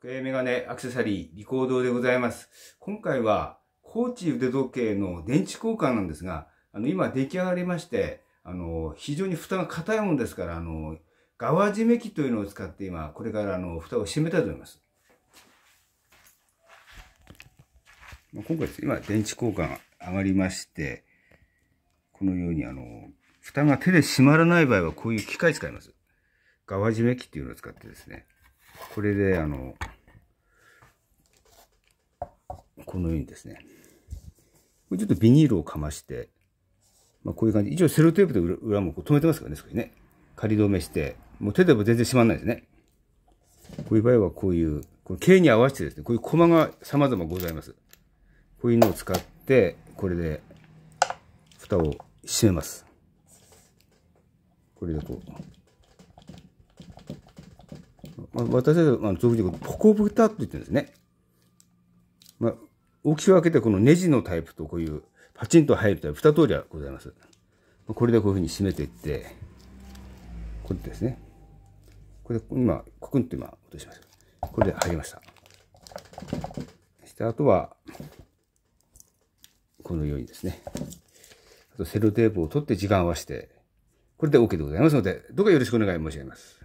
時計メガネアクセサリー、リコードでございます。今回は、高知腕時計の電池交換なんですが、あの、今出来上がりまして、あの、非常に蓋が硬いものですから、あの、側締め機というのを使って今、これからあの、蓋を閉めたいと思います。今回、今、電池交換上がりまして、このようにあの、蓋が手で閉まらない場合はこういう機械使います。側締め機っていうのを使ってですね、これであの、このようにですね、これちょっとビニールをかまして、まあ、こういう感じ。一応セロテープで裏もこう止めてますからね、そこにね。仮止めして、もう手でも全然閉まらないですね。こういう場合はこういう、この径に合わせてですね、こういうコマが様々ございます。こういうのを使って、これで、蓋を閉めます。これでこう。まあ、私は、まあ、俗にポコタって言ってるんですね。まあ、大きを分けてこのネジのタイプとこういうパチンと入るタイプ2通りはございます。これでこういうふうに締めていって、これですね。これで今、コクンと今落としました。これで入りました。そしてあとは、このようにですね。あとセルテープを取って時間を合わせて、これで OK でございますので、どうかよろしくお願い申し上げます。